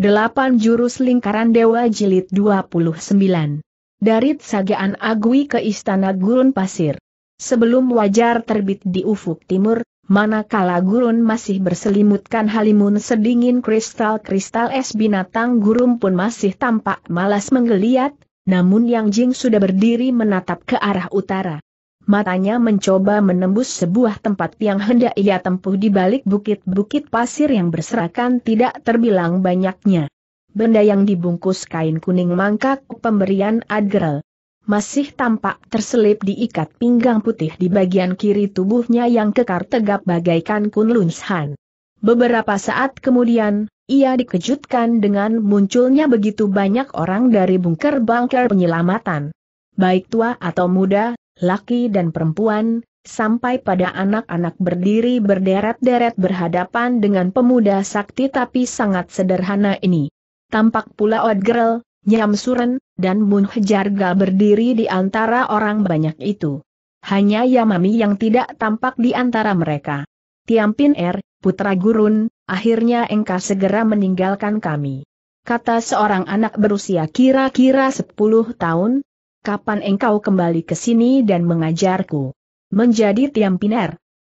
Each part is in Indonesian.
Delapan jurus lingkaran Dewa Jilid 29. Dari Sagaan Agui ke Istana Gurun Pasir. Sebelum wajar terbit di ufuk timur, manakala gurun masih berselimutkan halimun sedingin kristal-kristal es binatang gurun pun masih tampak malas menggeliat, namun Yang Jing sudah berdiri menatap ke arah utara. Matanya mencoba menembus sebuah tempat yang hendak ia tempuh di balik bukit-bukit pasir yang berserakan tidak terbilang banyaknya. Benda yang dibungkus kain kuning mangkak pemberian Adgerel. Masih tampak terselip diikat pinggang putih di bagian kiri tubuhnya yang kekar tegap bagaikan kunlunshan. Beberapa saat kemudian, ia dikejutkan dengan munculnya begitu banyak orang dari bunker-bunker penyelamatan. Baik tua atau muda, laki dan perempuan, sampai pada anak-anak berdiri berderet-deret berhadapan dengan pemuda sakti tapi sangat sederhana ini. Tampak pula Odgerl, Nyamsuren, dan Mun berdiri di antara orang banyak itu. Hanya Yamami yang tidak tampak di antara mereka. Tiampin Er, putra gurun, akhirnya engkau segera meninggalkan kami. Kata seorang anak berusia kira-kira 10 tahun, kapan engkau kembali ke sini dan mengajarku? Menjadi Tiam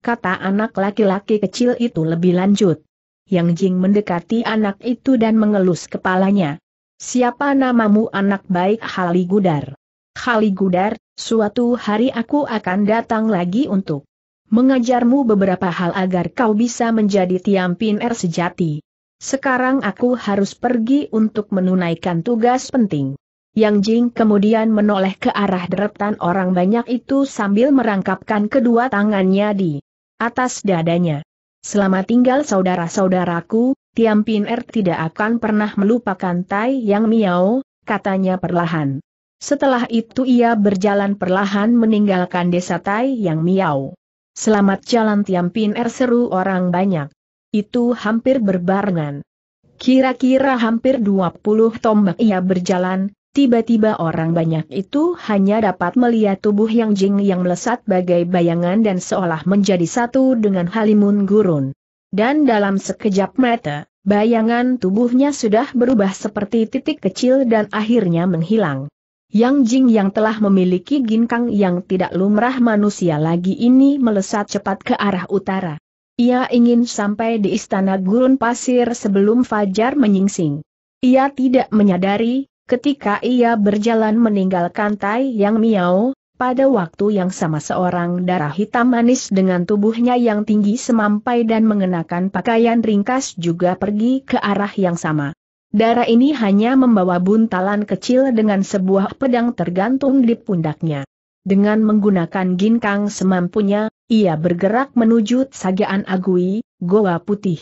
kata anak laki-laki kecil itu lebih lanjut. Yang Jing mendekati anak itu dan mengelus kepalanya. Siapa namamu anak baik Haligudar? Haligudar, suatu hari aku akan datang lagi untuk mengajarmu beberapa hal agar kau bisa menjadi Tiam sejati. Sekarang aku harus pergi untuk menunaikan tugas penting. Yang Jing kemudian menoleh ke arah deretan orang banyak itu sambil merangkapkan kedua tangannya di atas dadanya. Selama tinggal saudara-saudaraku, Tiam Er tidak akan pernah melupakan Tai Yang Miao, katanya perlahan. Setelah itu ia berjalan perlahan meninggalkan desa Tai Yang Miao. Selamat jalan Tiam Er seru orang banyak. Itu hampir berbarengan. Kira-kira hampir 20 tombak ia berjalan, Tiba-tiba orang banyak itu hanya dapat melihat tubuh yang Jing yang melesat bagai bayangan dan seolah menjadi satu dengan Halimun Gurun. Dan dalam sekejap mata, bayangan tubuhnya sudah berubah seperti titik kecil dan akhirnya menghilang. Yang Jing yang telah memiliki ginkang yang tidak lumrah manusia lagi ini melesat cepat ke arah utara. Ia ingin sampai di istana gurun pasir sebelum fajar menyingsing. Ia tidak menyadari Ketika ia berjalan meninggalkan Tai Yang Miao, pada waktu yang sama seorang darah hitam manis dengan tubuhnya yang tinggi semampai dan mengenakan pakaian ringkas juga pergi ke arah yang sama. Darah ini hanya membawa buntalan kecil dengan sebuah pedang tergantung di pundaknya. Dengan menggunakan ginkang semampunya, ia bergerak menuju Sagaan Agui, Goa Putih.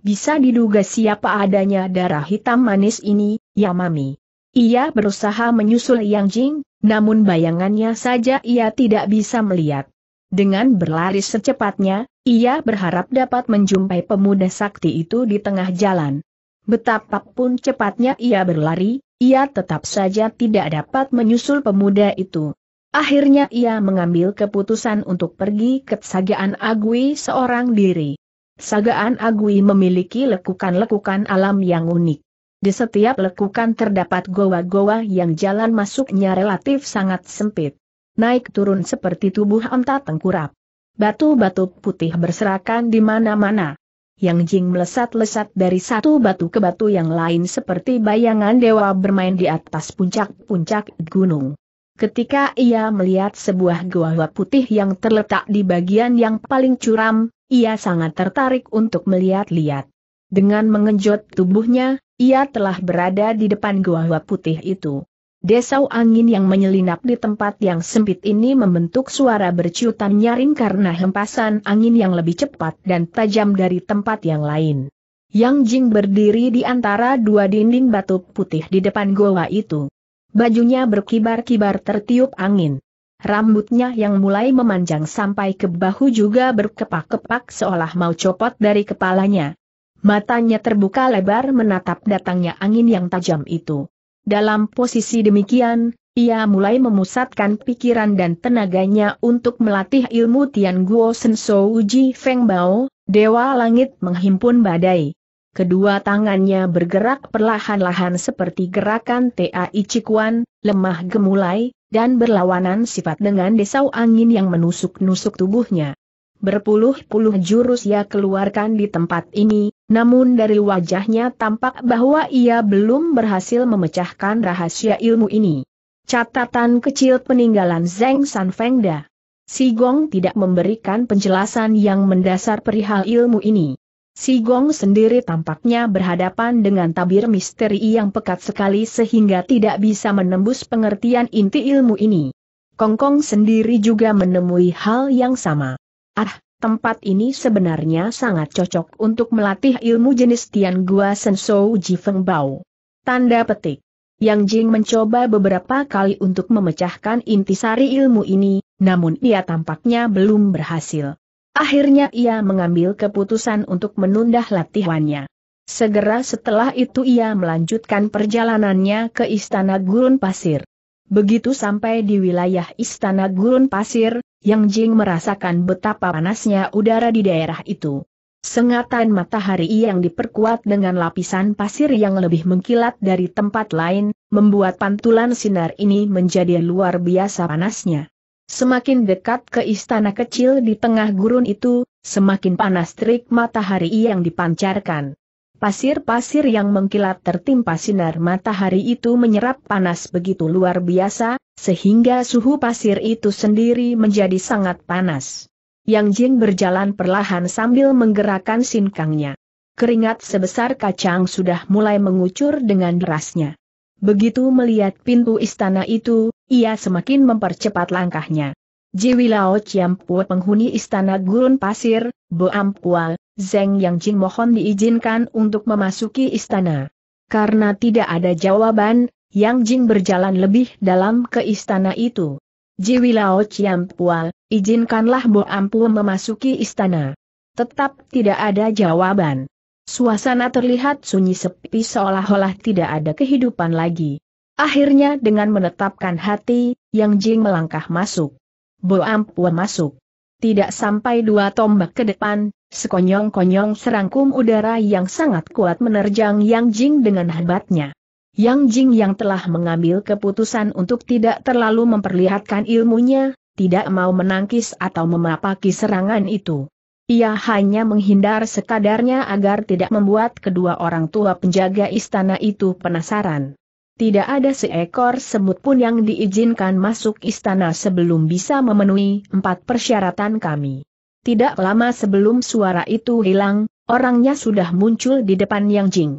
Bisa diduga siapa adanya darah hitam manis ini, Yamami. Ia berusaha menyusul Yang Jing, namun bayangannya saja ia tidak bisa melihat. Dengan berlari secepatnya, ia berharap dapat menjumpai pemuda sakti itu di tengah jalan. Betapapun cepatnya ia berlari, ia tetap saja tidak dapat menyusul pemuda itu. Akhirnya ia mengambil keputusan untuk pergi ke Sagaan Agui seorang diri. Sagaan Agui memiliki lekukan-lekukan alam yang unik. Di setiap lekukan terdapat goa-goa yang jalan masuknya relatif sangat sempit. Naik turun seperti tubuh onta tengkurap. Batu-batu putih berserakan di mana-mana. Yang Jing melesat-lesat dari satu batu ke batu yang lain seperti bayangan dewa bermain di atas puncak-puncak gunung. Ketika ia melihat sebuah goa goa putih yang terletak di bagian yang paling curam, ia sangat tertarik untuk melihat-lihat. Dengan mengejut tubuhnya, ia telah berada di depan gua putih itu. Desau angin yang menyelinap di tempat yang sempit ini membentuk suara berciutan nyaring karena hempasan angin yang lebih cepat dan tajam dari tempat yang lain. Yang Jing berdiri di antara dua dinding batu putih di depan goa itu. Bajunya berkibar-kibar tertiup angin. Rambutnya yang mulai memanjang sampai ke bahu juga berkepak-kepak seolah mau copot dari kepalanya. Matanya terbuka lebar menatap datangnya angin yang tajam itu. Dalam posisi demikian, ia mulai memusatkan pikiran dan tenaganya untuk melatih ilmu Tian Guo So Uji Feng Bao, Dewa Langit menghimpun badai. Kedua tangannya bergerak perlahan-lahan seperti gerakan TAI Cikuan, lemah gemulai, dan berlawanan sifat dengan desau angin yang menusuk-nusuk tubuhnya. Berpuluh-puluh jurus ia keluarkan di tempat ini, namun dari wajahnya tampak bahwa ia belum berhasil memecahkan rahasia ilmu ini. Catatan kecil peninggalan Zeng San Fengda. Si Gong tidak memberikan penjelasan yang mendasar perihal ilmu ini. Si Gong sendiri tampaknya berhadapan dengan tabir misteri yang pekat sekali sehingga tidak bisa menembus pengertian inti ilmu ini. Kongkong -kong sendiri juga menemui hal yang sama. Ah, tempat ini sebenarnya sangat cocok untuk melatih ilmu jenis Tian Gua Sensou Ji Feng Bao. Tanda petik. Yang Jing mencoba beberapa kali untuk memecahkan intisari ilmu ini, namun ia tampaknya belum berhasil. Akhirnya ia mengambil keputusan untuk menunda latihannya. Segera setelah itu ia melanjutkan perjalanannya ke Istana Gurun Pasir. Begitu sampai di wilayah Istana Gurun Pasir, Yang Jing merasakan betapa panasnya udara di daerah itu. Sengatan matahari yang diperkuat dengan lapisan pasir yang lebih mengkilat dari tempat lain, membuat pantulan sinar ini menjadi luar biasa panasnya. Semakin dekat ke istana kecil di tengah gurun itu, semakin panas terik matahari yang dipancarkan. Pasir-pasir yang mengkilap tertimpa sinar matahari itu menyerap panas begitu luar biasa, sehingga suhu pasir itu sendiri menjadi sangat panas. Yang Jing berjalan perlahan sambil menggerakkan sinkangnya. Keringat sebesar kacang sudah mulai mengucur dengan derasnya. Begitu melihat pintu istana itu, ia semakin mempercepat langkahnya. Jiwilao Chiampua penghuni istana gurun pasir, Boampua, Zeng Yang Jing mohon diizinkan untuk memasuki istana. Karena tidak ada jawaban, Yang Jing berjalan lebih dalam ke istana itu. Jiwi Lao Chiam Pual, izinkanlah Bo Ampu memasuki istana. Tetap tidak ada jawaban. Suasana terlihat sunyi sepi seolah-olah tidak ada kehidupan lagi. Akhirnya dengan menetapkan hati, Yang Jing melangkah masuk. Bo Ampu masuk. Tidak sampai dua tombak ke depan, sekonyong-konyong serangkum udara yang sangat kuat menerjang Yang Jing dengan hebatnya. Yang Jing yang telah mengambil keputusan untuk tidak terlalu memperlihatkan ilmunya, tidak mau menangkis atau memapaki serangan itu. Ia hanya menghindar sekadarnya agar tidak membuat kedua orang tua penjaga istana itu penasaran. Tidak ada seekor semut pun yang diizinkan masuk istana sebelum bisa memenuhi empat persyaratan kami. Tidak lama sebelum suara itu hilang, orangnya sudah muncul di depan Yang Jing.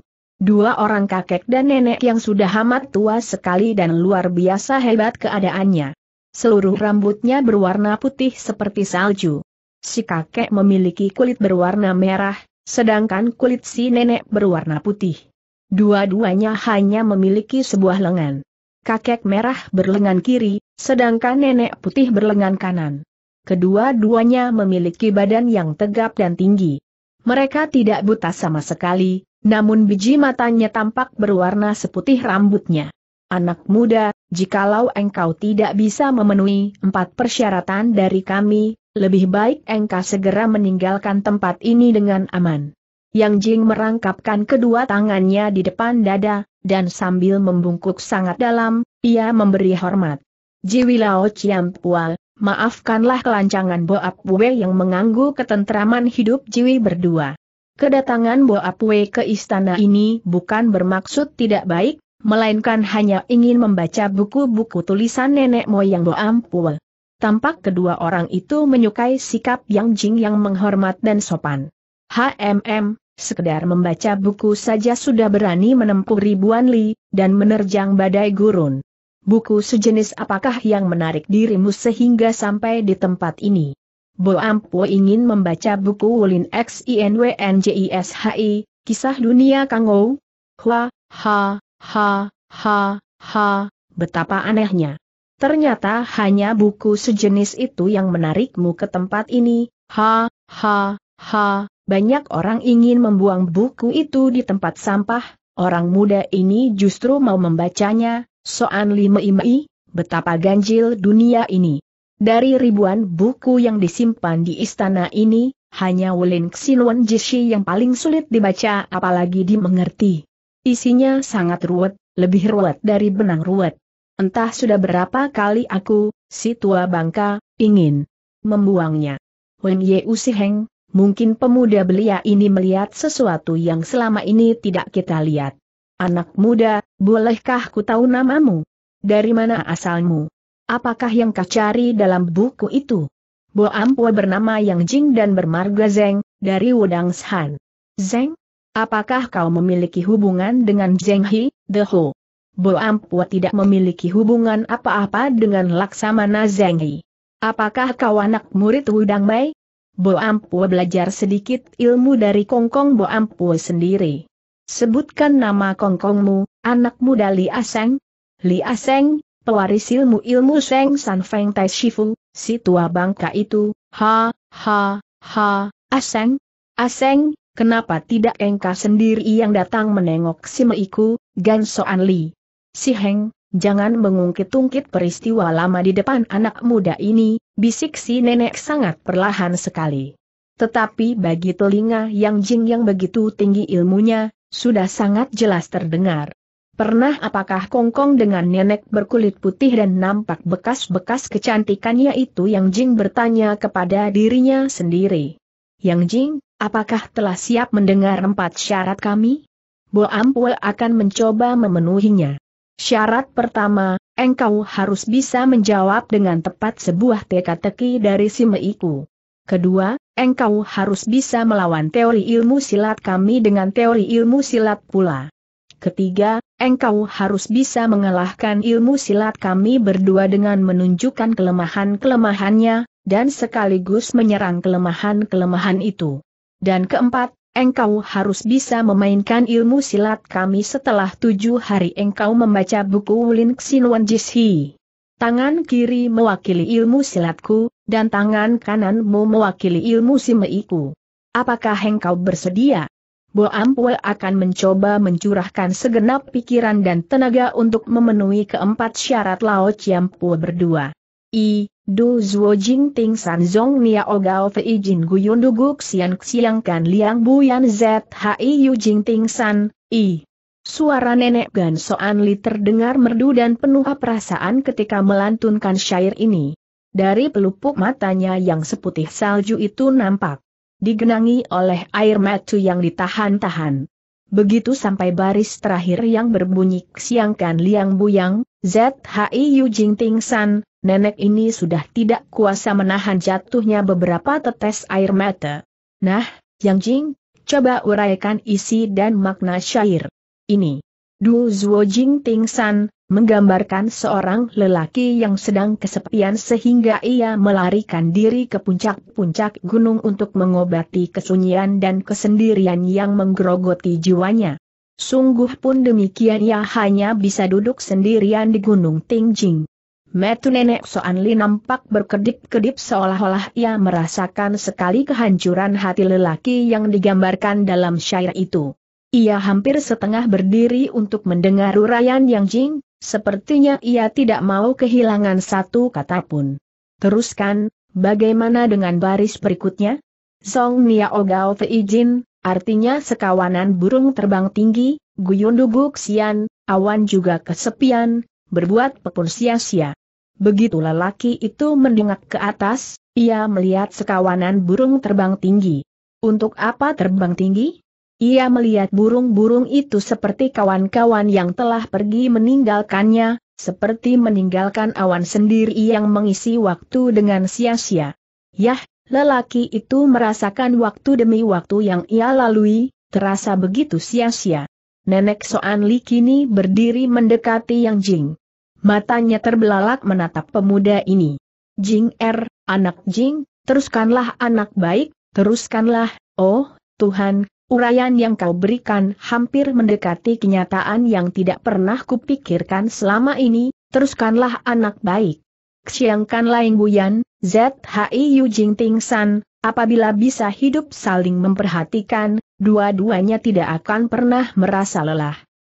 Dua orang kakek dan nenek yang sudah amat tua sekali dan luar biasa hebat keadaannya. Seluruh rambutnya berwarna putih seperti salju. Si kakek memiliki kulit berwarna merah, sedangkan kulit si nenek berwarna putih. Dua-duanya hanya memiliki sebuah lengan. Kakek merah berlengan kiri, sedangkan nenek putih berlengan kanan. Kedua-duanya memiliki badan yang tegap dan tinggi. Mereka tidak buta sama sekali, namun biji matanya tampak berwarna seputih rambutnya. Anak muda, jikalau engkau tidak bisa memenuhi empat persyaratan dari kami, lebih baik engkau segera meninggalkan tempat ini dengan aman. Yang Jing merangkapkan kedua tangannya di depan dada, dan sambil membungkuk sangat dalam, ia memberi hormat. Jiwi Lao Chiam maafkanlah kelancangan Boab Wei yang mengganggu ketentraman hidup Jiwi berdua. Kedatangan Boab Wei ke istana ini bukan bermaksud tidak baik, melainkan hanya ingin membaca buku-buku tulisan nenek moyang Boam Tampak kedua orang itu menyukai sikap Yang Jing yang menghormat dan sopan. HMM, sekedar membaca buku saja sudah berani menempuh ribuan li, dan menerjang badai gurun. Buku sejenis apakah yang menarik dirimu sehingga sampai di tempat ini? Bo Ampo ingin membaca buku Wulin XINWNJISHI, Kisah Dunia Kangou? Hua, ha, ha, ha, ha, betapa anehnya. Ternyata hanya buku sejenis itu yang menarikmu ke tempat ini, ha, ha, ha, banyak orang ingin membuang buku itu di tempat sampah, orang muda ini justru mau membacanya, Soan lima Imei, betapa ganjil dunia ini. Dari ribuan buku yang disimpan di istana ini, hanya Wulin Xinwen Jishi yang paling sulit dibaca apalagi dimengerti. Isinya sangat ruwet, lebih ruwet dari benang ruwet. Entah sudah berapa kali aku, si tua bangka, ingin membuangnya. Wen Ye Usiheng, mungkin pemuda belia ini melihat sesuatu yang selama ini tidak kita lihat. Anak muda, bolehkah ku tahu namamu? Dari mana asalmu? Apakah yang kau cari dalam buku itu? Bo Ampua bernama Yang Jing dan bermarga Zeng, dari Wudang Shan. Zeng? Apakah kau memiliki hubungan dengan Zeng Hi, The Ho? Bo Ampua tidak memiliki hubungan apa-apa dengan Laksamana Zeng Hi. Apakah kau anak murid Wudang Mei? Bo Boampue belajar sedikit ilmu dari Kongkong bo Boampue sendiri. Sebutkan nama Kongkongmu, anak muda Li Aseng. Li Aseng, pewaris ilmu-ilmu Seng San Feng Tai Shifu, si tua bangka itu, ha, ha, ha, Aseng. Aseng, kenapa tidak engkau sendiri yang datang menengok si meiku, Gan Soan Li. Si Heng, Jangan mengungkit-ungkit peristiwa lama di depan anak muda ini, bisik si nenek sangat perlahan sekali. Tetapi bagi telinga yang jing yang begitu tinggi ilmunya, sudah sangat jelas terdengar. Pernah apakah Kongkong dengan nenek berkulit putih dan nampak bekas-bekas kecantikannya itu Yang Jing bertanya kepada dirinya sendiri. Yang Jing, apakah telah siap mendengar empat syarat kami? Bo Ampul akan mencoba memenuhinya. Syarat pertama, engkau harus bisa menjawab dengan tepat sebuah teka-teki dari si meiku. Kedua, engkau harus bisa melawan teori ilmu silat kami dengan teori ilmu silat pula. Ketiga, engkau harus bisa mengalahkan ilmu silat kami berdua dengan menunjukkan kelemahan-kelemahannya, dan sekaligus menyerang kelemahan-kelemahan itu. Dan keempat, engkau harus bisa memainkan ilmu silat kami setelah tujuh hari engkau membaca buku Lin Xinuan Jishi. Tangan kiri mewakili ilmu silatku, dan tangan kananmu mewakili ilmu simeiku. Apakah engkau bersedia? Bo Ampue akan mencoba mencurahkan segenap pikiran dan tenaga untuk memenuhi keempat syarat Lao Chiampue berdua. I, Du Zuo Jing Ting San Zong Gao Fei Jin Guyun Du Guk Xian Xiang Kan Liang ZHI Yu Jing Ting San, I. Suara nenek Gan Soan Li terdengar merdu dan penuh perasaan ketika melantunkan syair ini. Dari pelupuk matanya yang seputih salju itu nampak digenangi oleh air mata yang ditahan-tahan. Begitu sampai baris terakhir yang berbunyi siangkan liang buyang, ZHI Yu Jing Ting San, nenek ini sudah tidak kuasa menahan jatuhnya beberapa tetes air mata. Nah, Yang Jing, coba uraikan isi dan makna syair ini. Du Zuo Jing Ting San, menggambarkan seorang lelaki yang sedang kesepian sehingga ia melarikan diri ke puncak-puncak gunung untuk mengobati kesunyian dan kesendirian yang menggerogoti jiwanya. Sungguh pun demikian ia hanya bisa duduk sendirian di Gunung Ting Jing. Metu nenek Soan Li nampak berkedip-kedip seolah-olah ia merasakan sekali kehancuran hati lelaki yang digambarkan dalam syair itu. Ia hampir setengah berdiri untuk mendengar uraian Yang Jing, sepertinya ia tidak mau kehilangan satu kata pun. Teruskan, bagaimana dengan baris berikutnya? Song Nia Ogao Fei Jin, artinya sekawanan burung terbang tinggi, Guyundu awan juga kesepian, berbuat pepun sia-sia. laki laki itu mendengak ke atas, ia melihat sekawanan burung terbang tinggi. Untuk apa terbang tinggi? Ia melihat burung-burung itu seperti kawan-kawan yang telah pergi meninggalkannya, seperti meninggalkan awan sendiri yang mengisi waktu dengan sia-sia. Yah, lelaki itu merasakan waktu demi waktu yang ia lalui, terasa begitu sia-sia. Nenek Soan Li kini berdiri mendekati Yang Jing. Matanya terbelalak menatap pemuda ini. Jing Er, anak Jing, teruskanlah anak baik, teruskanlah, oh, Tuhan, urayan yang kau berikan hampir mendekati kenyataan yang tidak pernah kupikirkan selama ini, teruskanlah anak baik. Ksiangkan Laing Buyan, ZHI Yu Jing Ting San, apabila bisa hidup saling memperhatikan, dua-duanya tidak akan pernah merasa lelah.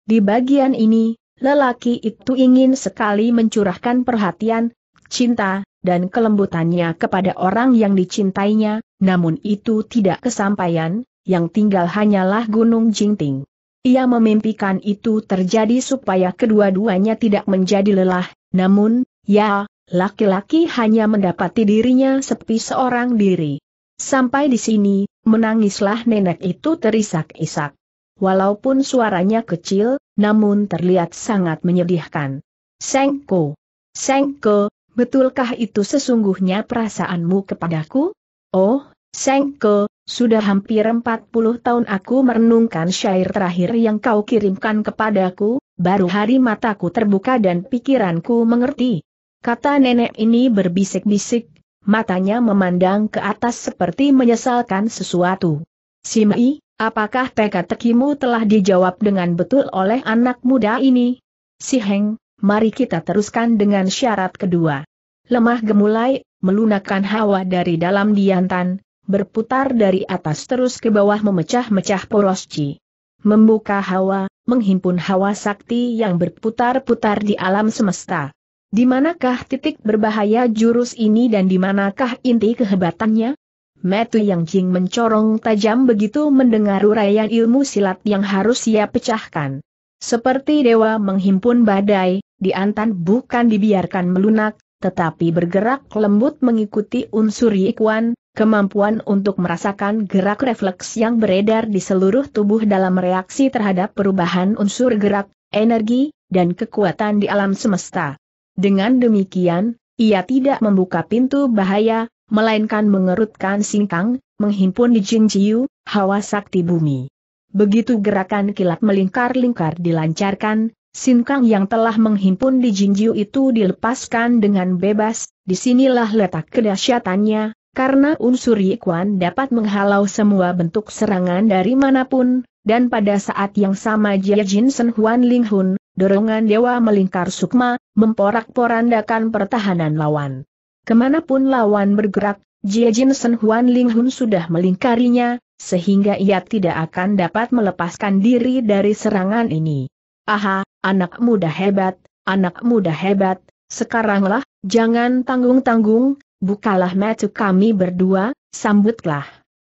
Di bagian ini, Lelaki itu ingin sekali mencurahkan perhatian, cinta, dan kelembutannya kepada orang yang dicintainya, namun itu tidak kesampaian, yang tinggal hanyalah Gunung Jingting. Ia memimpikan itu terjadi supaya kedua-duanya tidak menjadi lelah, namun, ya, laki-laki hanya mendapati dirinya sepi seorang diri. Sampai di sini, menangislah nenek itu terisak-isak walaupun suaranya kecil, namun terlihat sangat menyedihkan. Sengko! Sengko, betulkah itu sesungguhnya perasaanmu kepadaku? Oh, Sengko, sudah hampir 40 tahun aku merenungkan syair terakhir yang kau kirimkan kepadaku, baru hari mataku terbuka dan pikiranku mengerti. Kata nenek ini berbisik-bisik, matanya memandang ke atas seperti menyesalkan sesuatu. Simi, Apakah teka tekimu telah dijawab dengan betul oleh anak muda ini? Si Heng, mari kita teruskan dengan syarat kedua. Lemah gemulai, melunakkan hawa dari dalam diantan, berputar dari atas terus ke bawah memecah-mecah poros Ci. Membuka hawa, menghimpun hawa sakti yang berputar-putar di alam semesta. Di manakah titik berbahaya jurus ini dan di manakah inti kehebatannya? Metu Yang Jing mencorong tajam begitu mendengar uraian ilmu silat yang harus ia pecahkan. Seperti dewa menghimpun badai, diantan bukan dibiarkan melunak, tetapi bergerak lembut mengikuti unsur Yikwan, kemampuan untuk merasakan gerak refleks yang beredar di seluruh tubuh dalam reaksi terhadap perubahan unsur gerak, energi, dan kekuatan di alam semesta. Dengan demikian, ia tidak membuka pintu bahaya, melainkan mengerutkan singkang, menghimpun di Jingjiu, hawa sakti bumi. Begitu gerakan kilat melingkar-lingkar dilancarkan, singkang yang telah menghimpun di Jingjiu itu dilepaskan dengan bebas, disinilah letak kedahsyatannya, karena unsur Yikuan dapat menghalau semua bentuk serangan dari manapun, dan pada saat yang sama Jia Jin Sen Huan Ling Hun, dorongan dewa melingkar sukma, memporak-porandakan pertahanan lawan. Kemanapun lawan bergerak, Jie Jin Sen Huan Ling Hun sudah melingkarinya, sehingga ia tidak akan dapat melepaskan diri dari serangan ini. Aha, anak muda hebat, anak muda hebat, sekaranglah, jangan tanggung-tanggung, bukalah mata kami berdua, sambutlah.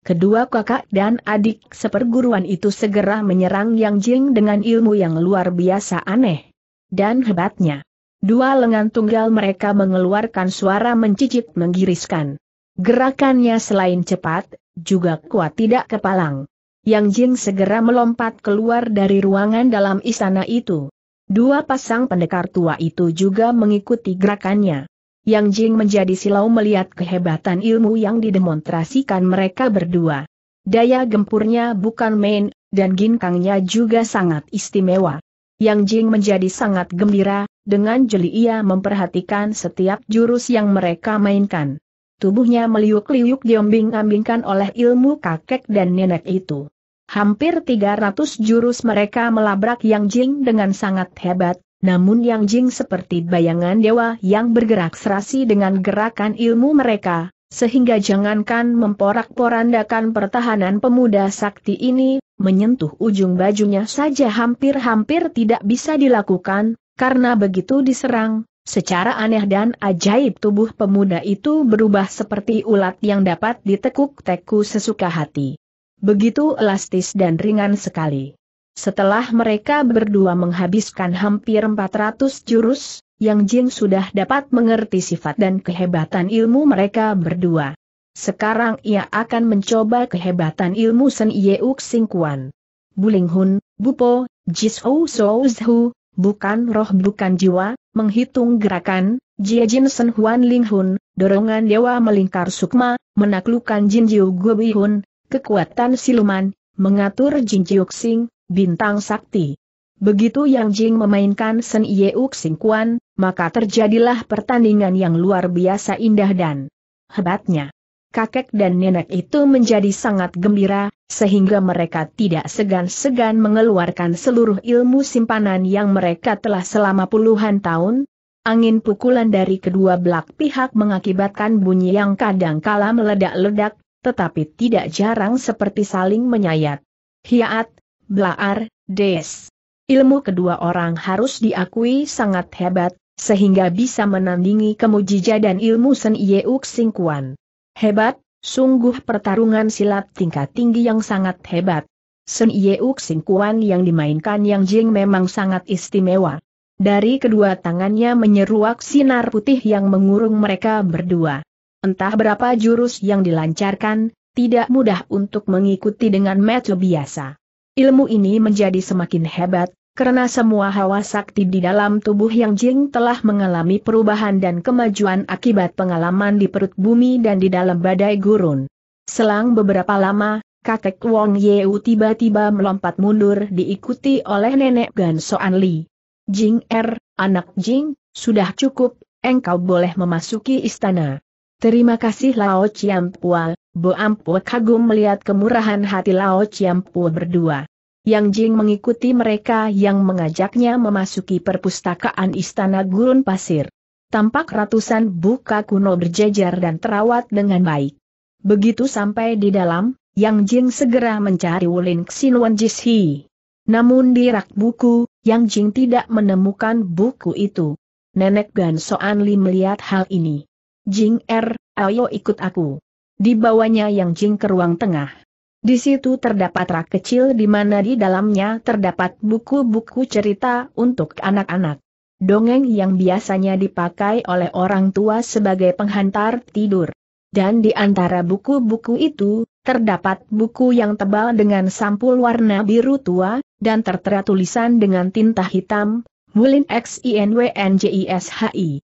Kedua kakak dan adik seperguruan itu segera menyerang Yang Jing dengan ilmu yang luar biasa aneh dan hebatnya. Dua lengan tunggal mereka mengeluarkan suara mencicit menggiriskan. Gerakannya selain cepat, juga kuat tidak kepalang. Yang Jing segera melompat keluar dari ruangan dalam istana itu. Dua pasang pendekar tua itu juga mengikuti gerakannya. Yang Jing menjadi silau melihat kehebatan ilmu yang didemonstrasikan mereka berdua. Daya gempurnya bukan main, dan ginkangnya juga sangat istimewa. Yang Jing menjadi sangat gembira, dengan jeli ia memperhatikan setiap jurus yang mereka mainkan. Tubuhnya meliuk-liuk diombing-ambingkan oleh ilmu kakek dan nenek itu. Hampir 300 jurus mereka melabrak Yang Jing dengan sangat hebat, namun Yang Jing seperti bayangan dewa yang bergerak serasi dengan gerakan ilmu mereka, sehingga jangankan memporak-porandakan pertahanan pemuda sakti ini, menyentuh ujung bajunya saja hampir-hampir tidak bisa dilakukan, karena begitu diserang, secara aneh dan ajaib tubuh pemuda itu berubah seperti ulat yang dapat ditekuk-teku sesuka hati. Begitu elastis dan ringan sekali. Setelah mereka berdua menghabiskan hampir 400 jurus, Yang Jing sudah dapat mengerti sifat dan kehebatan ilmu mereka berdua. Sekarang ia akan mencoba kehebatan ilmu Sen Yeuk Xing Kuan. Buling Hun, Bupo, Jisou Souzhu, bukan roh bukan jiwa, menghitung gerakan, Jie Jin Sen Huan Ling Hun, dorongan dewa melingkar sukma, menaklukkan Jin Jiu Bi Hun, kekuatan siluman, mengatur Jin Jiu Xing, bintang sakti. Begitu Yang Jing memainkan Sen Yeuk Xing Kuan, maka terjadilah pertandingan yang luar biasa indah dan hebatnya kakek dan nenek itu menjadi sangat gembira, sehingga mereka tidak segan-segan mengeluarkan seluruh ilmu simpanan yang mereka telah selama puluhan tahun. Angin pukulan dari kedua belak pihak mengakibatkan bunyi yang kadang kala meledak-ledak, tetapi tidak jarang seperti saling menyayat. Hiat, Blaar, Des. Ilmu kedua orang harus diakui sangat hebat, sehingga bisa menandingi kemujija dan ilmu Sen Yeuk Singkuan. Hebat, sungguh pertarungan silat tingkat tinggi yang sangat hebat. Sen Yeuk Singkuan yang dimainkan Yang Jing memang sangat istimewa. Dari kedua tangannya menyeruak sinar putih yang mengurung mereka berdua. Entah berapa jurus yang dilancarkan, tidak mudah untuk mengikuti dengan metode biasa. Ilmu ini menjadi semakin hebat, karena semua hawa sakti di dalam tubuh Yang Jing telah mengalami perubahan dan kemajuan akibat pengalaman di perut bumi dan di dalam badai gurun. Selang beberapa lama, kakek Wong Yeu tiba-tiba melompat mundur diikuti oleh nenek Gan Soan Li. Jing Er, anak Jing, sudah cukup, engkau boleh memasuki istana. Terima kasih Lao Chiam Pua, Bo Ampua kagum melihat kemurahan hati Lao Chiam Pua berdua. Yang Jing mengikuti mereka yang mengajaknya memasuki perpustakaan Istana Gurun Pasir. Tampak ratusan buka kuno berjejer dan terawat dengan baik. Begitu sampai di dalam, Yang Jing segera mencari Wulin Xinuan Jishi. Namun di rak buku, Yang Jing tidak menemukan buku itu. Nenek Gan Soan Li melihat hal ini. Jing Er, ayo ikut aku. Dibawanya Yang Jing ke ruang tengah. Di situ terdapat rak kecil di mana di dalamnya terdapat buku-buku cerita untuk anak-anak. Dongeng yang biasanya dipakai oleh orang tua sebagai penghantar tidur. Dan di antara buku-buku itu, terdapat buku yang tebal dengan sampul warna biru tua, dan tertera tulisan dengan tinta hitam, Mulin X I N W N J I S H I.